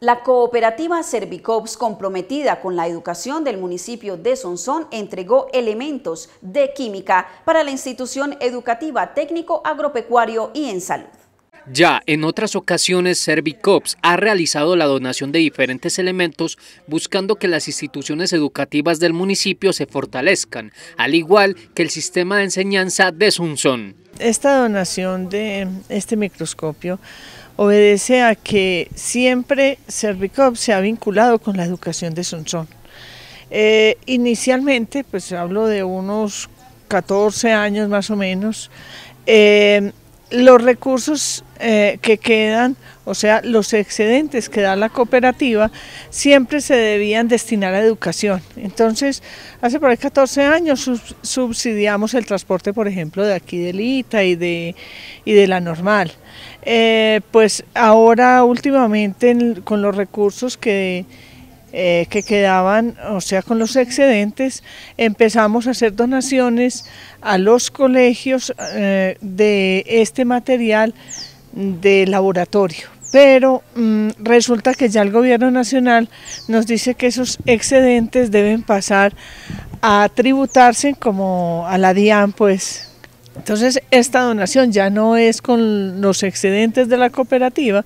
La cooperativa Servicops, comprometida con la educación del municipio de Sonsón, entregó elementos de química para la institución educativa técnico agropecuario y en salud. Ya en otras ocasiones, Servicops ha realizado la donación de diferentes elementos buscando que las instituciones educativas del municipio se fortalezcan, al igual que el sistema de enseñanza de Sonsón esta donación de este microscopio obedece a que siempre Servicop se ha vinculado con la educación de Sonsón. Eh, inicialmente, pues hablo de unos 14 años más o menos, eh, los recursos eh, que quedan, o sea, los excedentes que da la cooperativa, siempre se debían destinar a educación. Entonces, hace por ahí 14 años subsidiamos el transporte, por ejemplo, de aquí de Lita y de, de la normal. Eh, pues ahora, últimamente, con los recursos que eh, que quedaban, o sea, con los excedentes, empezamos a hacer donaciones a los colegios eh, de este material de laboratorio. Pero mm, resulta que ya el gobierno nacional nos dice que esos excedentes deben pasar a tributarse como a la DIAN, pues entonces, esta donación ya no es con los excedentes de la cooperativa,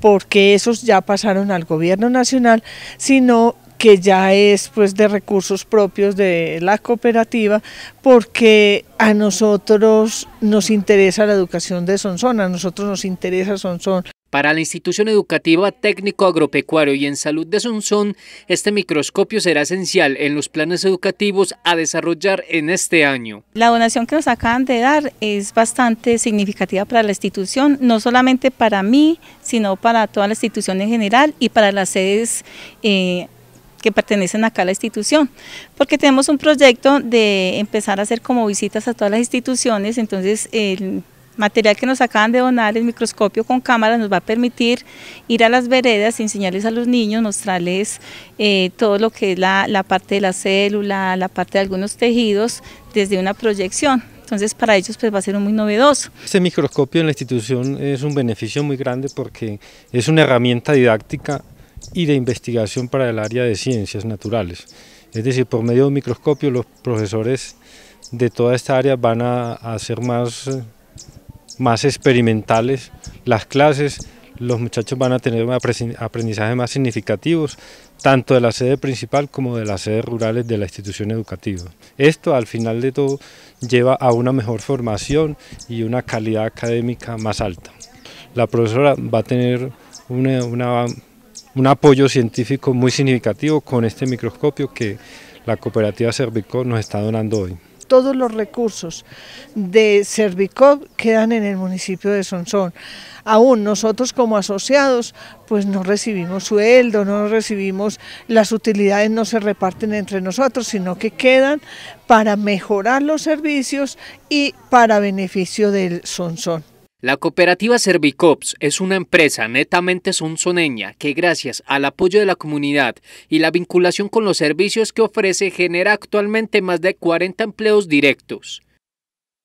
porque esos ya pasaron al gobierno nacional, sino que ya es pues de recursos propios de la cooperativa porque a nosotros nos interesa la educación de Sonsón, a nosotros nos interesa Sonsón. Para la institución educativa técnico agropecuario y en salud de Sonsón, este microscopio será esencial en los planes educativos a desarrollar en este año. La donación que nos acaban de dar es bastante significativa para la institución, no solamente para mí, sino para toda la institución en general y para las sedes eh, que pertenecen acá a la institución, porque tenemos un proyecto de empezar a hacer como visitas a todas las instituciones, entonces el material que nos acaban de donar, el microscopio con cámara, nos va a permitir ir a las veredas, enseñarles a los niños, mostrarles eh, todo lo que es la, parte de la célula, la parte de algunos tejidos, desde una proyección. Entonces para ellos pues va a ser muy novedoso. Este microscopio en la institución es un beneficio muy grande porque es una herramienta didáctica y de investigación para el área de ciencias naturales. Es decir, por medio de un microscopio los profesores de toda esta área van a, a ser más eh, más experimentales las clases, los muchachos van a tener un aprendizaje más significativos, tanto de la sede principal como de las sedes rurales de la institución educativa. Esto al final de todo lleva a una mejor formación y una calidad académica más alta. La profesora va a tener un apoyo científico muy significativo con este microscopio que la cooperativa Cervico nos está donando hoy todos los recursos de Servicop quedan en el municipio de Sonsón. Aún nosotros como asociados pues no recibimos sueldo, no recibimos, las utilidades no se reparten entre nosotros, sino que quedan para mejorar los servicios y para beneficio del Sonsón. La cooperativa Servicops es una empresa netamente sonsoneña que gracias al apoyo de la comunidad y la vinculación con los servicios que ofrece genera actualmente más de 40 empleos directos.